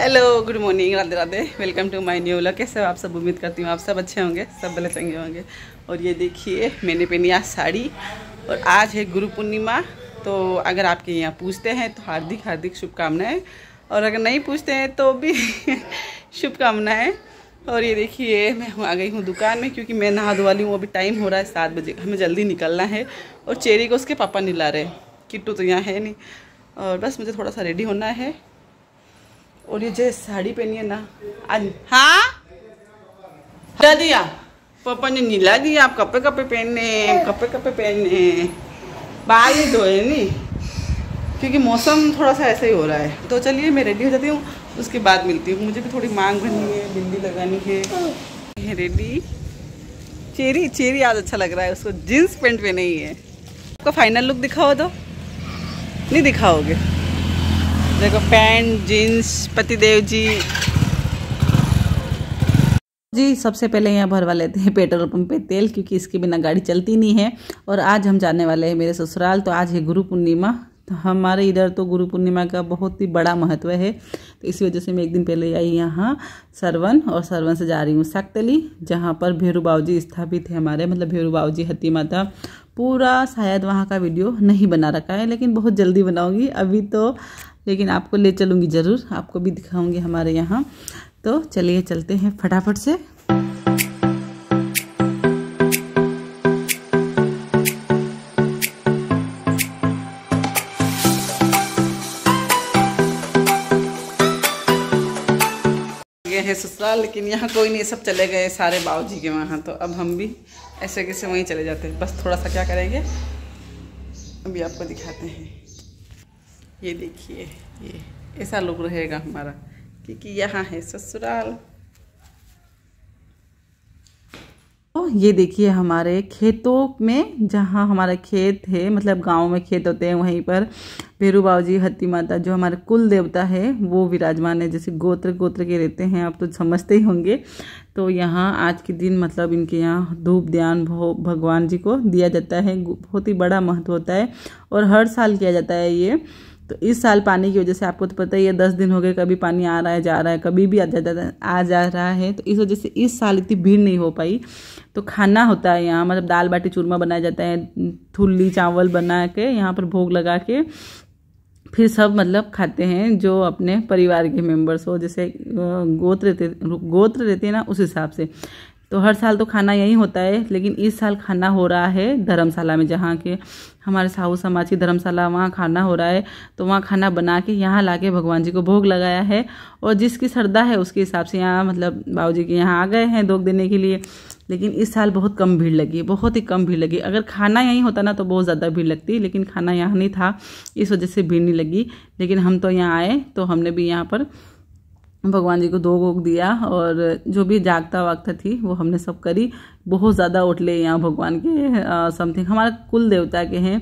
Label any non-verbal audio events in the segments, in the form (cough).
hello good morning Radhe Radhe welcome to my new vlog कैसे आप सब उम्मीद करती हूँ आप सब अच्छे होंगे सब भले चंगे होंगे और ये देखिए मैंने पहनी आज साड़ी और आज है गुरु पूर्णिमा तो अगर आपके यहाँ पूछते हैं तो हार्दिक हार्दिक शुभकामनाएं और अगर नहीं पूछते हैं तो भी (laughs) शुभकामनाएं और ये देखिए मैं आ गई हूँ दुकान में क्योंकि मैं नहा धो वाली हूँ अभी टाइम हो रहा है सात बजे हमें जल्दी निकलना है और चेरी को उसके पापा नहीं ला रहे किट्टू तो यहाँ है नहीं और बस मुझे थोड़ा सा रेडी होना है और ये जो साड़ी पहनी है ना आज हाँ क्या दिया पापा ने नीला दिया आप कपे कपे पहनने कपड़े कपे पहनने बाल ही धोए नहीं क्योंकि मौसम थोड़ा सा ऐसा ही हो रहा है तो चलिए मैं रेडी हो जाती हूँ उसके बाद मिलती हूँ मुझे भी थोड़ी मांग भरनी है बिंदी लगानी है रेडी चेरी चेरी आज अच्छा लग रहा है उसको जीन्स पेंट पे नहीं है आपका फाइनल लुक दिखाओ तो नहीं दिखाओगे देखो पैंट जीन्स पतिदेव जी जी सबसे पहले यहाँ भरवा लेते हैं पेट्रोल पंप पे तेल क्योंकि इसके बिना गाड़ी चलती नहीं है और आज हम जाने वाले हैं मेरे ससुराल तो आज है गुरु पूर्णिमा तो हमारे इधर तो गुरु पूर्णिमा का बहुत ही बड़ा महत्व है तो इसी वजह से मैं एक दिन पहले आई यहाँ सरवन और सरवन से जा रही हूँ साक्तली जहाँ पर भेरू बाबू जी स्थापित है हमारे मतलब भेरू बाबू जी हती माता पूरा शायद वहाँ का वीडियो नहीं बना रखा है लेकिन बहुत जल्दी बनाऊँगी अभी तो लेकिन आपको ले चलूँगी ज़रूर आपको भी दिखाऊँगी हमारे यहाँ तो चलिए चलते हैं फटाफट से है हैं ससुराल लेकिन यहाँ कोई नहीं सब चले गए सारे बाबूजी के वहाँ तो अब हम भी ऐसे कैसे वहीं चले जाते हैं बस थोड़ा सा क्या करेंगे अभी आपको दिखाते हैं ये देखिए ये ऐसा लोग रहेगा हमारा क्योंकि यहाँ है ससुराल तो ये देखिए हमारे खेतों में जहाँ हमारे खेत है मतलब गांव में खेत होते हैं वहीं पर भेरू बाबू जी हत्ती माता जो हमारे कुल देवता है वो विराजमान है जैसे गोत्र गोत्र के रहते हैं आप तो समझते ही होंगे तो यहाँ आज के दिन मतलब इनके यहाँ धूप ध्यान भगवान जी को दिया जाता है बहुत ही बड़ा महत्व होता है और हर साल किया जाता है ये तो इस साल पानी की वजह से आपको तो पता ही है दस दिन हो गए कभी पानी आ रहा है जा रहा है कभी भी आ जा आ जा रहा है तो इस वजह से इस साल इतनी भीड़ नहीं हो पाई तो खाना होता है यहाँ मतलब दाल बाटी चूरमा बनाया जाता है थुल्ली चावल बना के यहाँ पर भोग लगा के फिर सब मतलब खाते हैं जो अपने परिवार के मेंबर्स हो जैसे गोत्र रहते गोत्र रहते हैं ना उस हिसाब से तो हर साल तो खाना यहीं होता है लेकिन इस साल खाना हो रहा है धर्मशाला में जहाँ के हमारे साहू समाज की धर्मशाला वहाँ खाना हो रहा है तो वहाँ खाना बना के यहाँ ला के भगवान जी को भोग लगाया है और जिसकी श्रद्धा है उसके हिसाब से यहाँ मतलब बाबू जी के यहाँ आ गए हैं भोग देने के लिए लेकिन इस साल बहुत कम भीड़ लगी बहुत ही कम भीड़ लगी अगर खाना यहीं होता ना तो बहुत ज़्यादा भीड़ लगती लेकिन खाना यहाँ नहीं था इस वजह से भीड़ नहीं लगी लेकिन हम तो यहाँ आए तो हमने भी यहाँ पर भगवान जी को दो गोक दिया और जो भी जागता वागता थी वो हमने सब करी बहुत ज़्यादा उठले यहाँ भगवान के समथिंग हमारा कुल देवता के हैं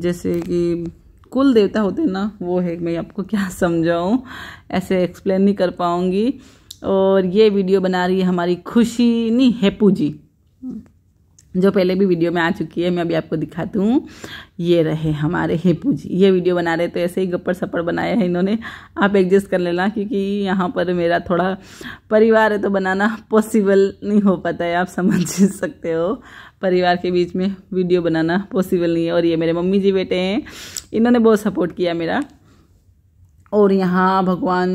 जैसे कि कुल देवता होते ना वो है मैं आपको क्या (laughs) समझाऊँ ऐसे एक्सप्लेन नहीं कर पाऊँगी और ये वीडियो बना रही है हमारी खुशी नहीं हैपू जी जो पहले भी वीडियो में आ चुकी है मैं अभी आपको दिखाती हूँ ये रहे हमारे हेपू जी ये वीडियो बना रहे तो ऐसे ही गप्पड़ सप्पड़ बनाया है इन्होंने आप एडजस्ट कर लेना क्योंकि यहाँ पर मेरा थोड़ा परिवार है तो बनाना पॉसिबल नहीं हो पाता है आप समझ (laughs) सकते हो परिवार के बीच में वीडियो बनाना पॉसिबल नहीं है और ये मेरे मम्मी जी बेटे हैं इन्होंने बहुत सपोर्ट किया मेरा और यहाँ भगवान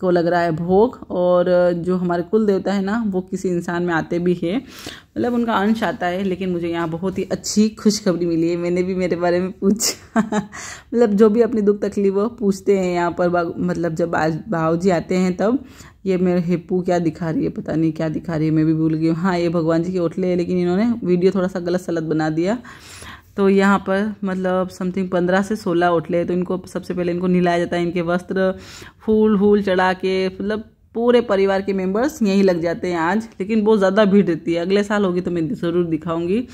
को लग रहा है भोग और जो हमारे कुल देवता है ना वो किसी इंसान में आते भी है मतलब उनका अंश आता है लेकिन मुझे यहाँ बहुत ही अच्छी खुशखबरी मिली है मैंने भी मेरे बारे में पूछा (laughs) मतलब जो भी अपनी दुख तकलीफ वो पूछते हैं यहाँ पर मतलब जब आज भाव जी आते हैं तब ये मेरे हिप्पू क्या दिखा रही है पता नहीं क्या दिखा रही है मैं भी भूल गई हूँ हाँ ये भगवान जी के ओटले लेकिन इन्होंने वीडियो थोड़ा सा गलत सलत बना दिया तो यहाँ पर मतलब समथिंग पंद्रह से सोलह उठले तो इनको सबसे पहले इनको नहलाया जाता है इनके वस्त्र फूल फूल चढ़ा के मतलब पूरे परिवार के मेंबर्स यहीं लग जाते हैं आज लेकिन बहुत ज़्यादा भीड़ रहती है अगले साल होगी तो मैं ज़रूर दिखाऊंगी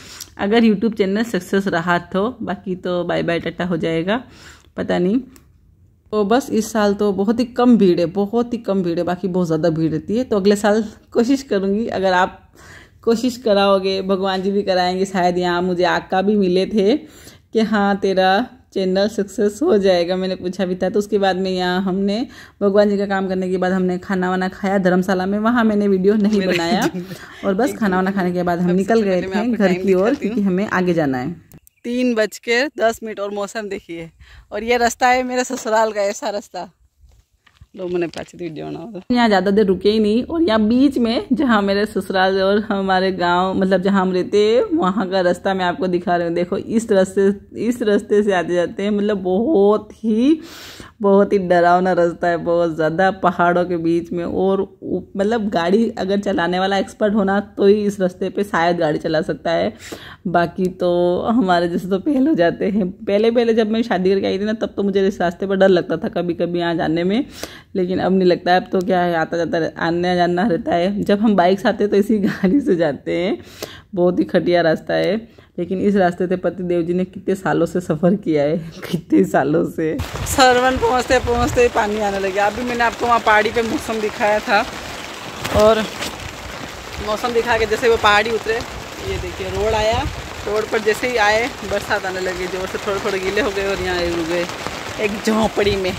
अगर यूट्यूब चैनल सक्सेस रहा तो बाकी तो बाय बाय टाटा हो जाएगा पता नहीं तो बस इस साल तो बहुत ही कम भीड़ है बहुत ही कम भीड़ है बाकी बहुत ज़्यादा भीड़ रहती है तो अगले साल कोशिश करूँगी अगर आप कोशिश कराओगे भगवान जी भी कराएंगे शायद यहाँ मुझे आका भी मिले थे कि हाँ तेरा चैनल सक्सेस हो जाएगा मैंने पूछा भी था तो उसके बाद में यहाँ हमने भगवान जी का काम करने के बाद हमने खाना वाना खाया धर्मशाला में वहाँ मैंने वीडियो नहीं बनाया (laughs) और बस खाना वाना खाने के बाद हम निकल गए थे घर की ओर क्योंकि हमें आगे जाना है तीन बज के दस मिनट और मौसम देखिए और ये रास्ता है मेरे ससुराल का ऐसा रास्ता लो मैंने पाची थी वीडियो बनाओ यहाँ ज़्यादा देर रुके ही नहीं और यहाँ बीच में जहाँ मेरे ससुराल और हमारे गांव मतलब जहाँ हम रहते हैं वहाँ का रास्ता मैं आपको दिखा रही हूँ देखो इस रास्ते इस रास्ते से आते जाते हैं मतलब बहुत ही बहुत ही डरावना रास्ता है बहुत ज़्यादा पहाड़ों के बीच में और मतलब गाड़ी अगर चलाने वाला एक्सपर्ट होना तो ही इस रास्ते पे शायद गाड़ी चला सकता है बाकी तो हमारे जैसे तो फेल हो जाते हैं पहले पहले जब मैं शादी करके आई थी ना तब तो मुझे इस रास्ते पर डर लगता था कभी कभी यहाँ जाने में लेकिन अब नहीं लगता है अब तो क्या है आता जाता आने जाना रहता है जब हम बाइक से आते हैं तो इसी (laughs) गाड़ी से जाते हैं बहुत ही खटिया रास्ता है लेकिन इस रास्ते से पतिदेव जी ने कितने सालों से सफ़र किया है (laughs) कितने सालों से सरवन पहुँचते पहुँचते ही पानी आने लगे अभी मैंने आपको वहाँ पहाड़ी पे मौसम दिखाया था और मौसम दिखा के जैसे वो पहाड़ी उतरे ये देखिए रोड आया रोड पर जैसे ही आए बरसात आने लगी जोर से थोड़े थोड़े गीले हो गए और यहाँ रुक गए एक झोंपड़ी में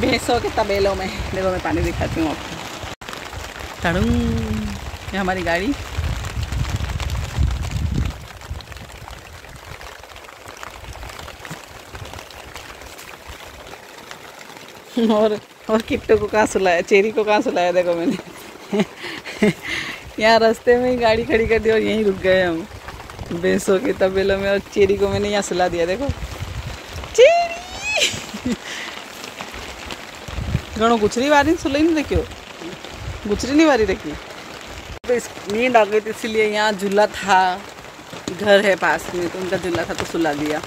भैंसों के तबेलों में देखो मैं पानी दिखाती हूँ आपको हमारी गाड़ी और और किट्टो को कहाँ सुलाया चेरी को कहाँ सुलाया देखो मैंने यहाँ रास्ते में ही गाड़ी खड़ी कर दी और यहीं रुक गए हम भैंसों के तबेलों में और चेरी को मैंने यहाँ सुला दिया देखो चेरी गुचरी गुजरी वारी सुलाई नहीं देखियो गुजरी नहीं वारी देखी तो इस नींद आ गई थी इसीलिए यहाँ झूला था घर है पास में तो उनका झूला था तो सुला दिया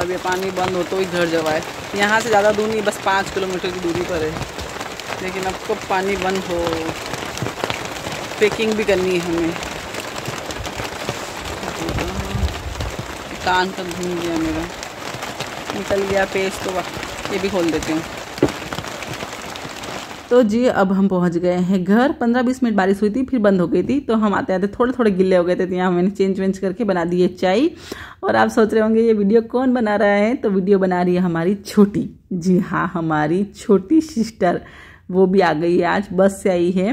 अब ये पानी बंद हो तो ही घर जवाए यहाँ से ज़्यादा दूर नहीं बस पाँच किलोमीटर की दूरी पर है लेकिन अब कब तो पानी बंद हो पैकिंग भी करनी है हमें कान तक घूम गया मेरा निकल गया पेस्ट तो ये भी खोल देते हैं तो जी अब हम पहुंच गए हैं घर पंद्रह बीस मिनट बारिश हुई थी फिर बंद हो गई थी तो हम आते आते थोड़े थोड़े गिले हो गए थे तो यहाँ मैंने चेंज वेंज करके बना दी है चाय और आप सोच रहे होंगे ये वीडियो कौन बना रहा है तो वीडियो बना रही है हमारी छोटी जी हाँ हमारी छोटी सिस्टर वो भी आ गई है आज बस से आई है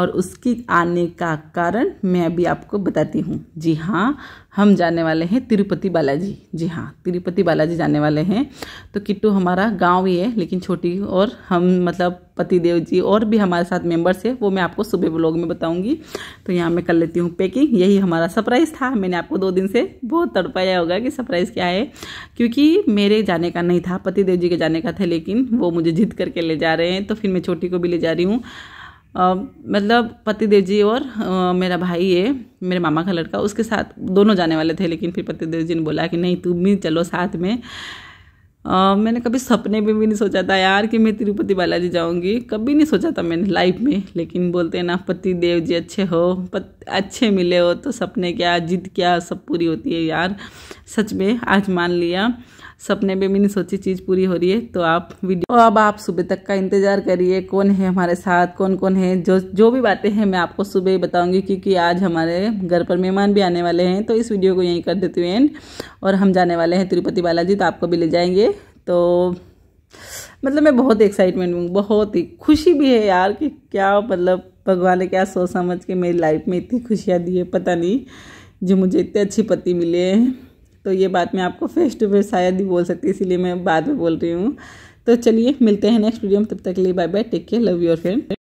और उसकी आने का कारण मैं अभी आपको बताती हूँ जी हाँ हम जाने वाले हैं तिरुपति बालाजी जी हाँ तिरुपति बालाजी जाने वाले हैं तो किट्टू हमारा गांव ही है लेकिन छोटी और हम मतलब पति देव जी और भी हमारे साथ मेंबर्स है वो मैं आपको सुबह ब्लॉग में बताऊंगी तो यहाँ मैं कर लेती हूँ पैकिंग यही हमारा सरप्राइज़ था मैंने आपको दो दिन से बहुत तड़पाया होगा कि सरप्राइज़ क्या है क्योंकि मेरे जाने का नहीं था पति देव जी के जाने का था लेकिन वो मुझे जिद करके ले जा रहे हैं तो फिर मैं छोटी को भी ले जा रही हूँ मतलब पतिदेव जी और आ, मेरा भाई ये मेरे मामा का लड़का उसके साथ दोनों जाने वाले थे लेकिन फिर पतिदेव जी ने बोला कि नहीं तुम भी चलो साथ में आ, मैंने कभी सपने में भी नहीं सोचा था यार कि मैं तिरुपति बालाजी जाऊंगी कभी नहीं सोचा था मैंने लाइफ में लेकिन बोलते हैं ना पति देव जी अच्छे हो पत, अच्छे मिले हो तो सपने क्या जिद क्या सब पूरी होती है यार सच में आज मान लिया सपने में भी नहीं सोची चीज़ पूरी हो रही है तो आप वीडियो और तो अब आप सुबह तक का इंतज़ार करिए कौन है हमारे साथ कौन कौन है जो जो भी बातें हैं मैं आपको सुबह ही बताऊँगी क्योंकि आज हमारे घर पर मेहमान भी आने वाले हैं तो इस वीडियो को यहीं कर देती हूँ एंड और हम जाने वाले हैं तिरुपति बालाजी तो आपको भी ले जाएंगे तो मतलब मैं बहुत एक्साइटमेंट हूँ बहुत ही खुशी भी है यार कि क्या मतलब भगवान ने क्या सोच समझ के मेरी लाइफ में इतनी खुशियाँ दी है पता नहीं जो मुझे इतने अच्छे पति मिले हैं तो ये बात मैं आपको फेस टू फेस शायद ही बोल सकती इसीलिए मैं बाद में बोल रही हूँ तो चलिए मिलते हैं नेक्स्ट वीडियो में तब तक के लिए bye bye take care love your friend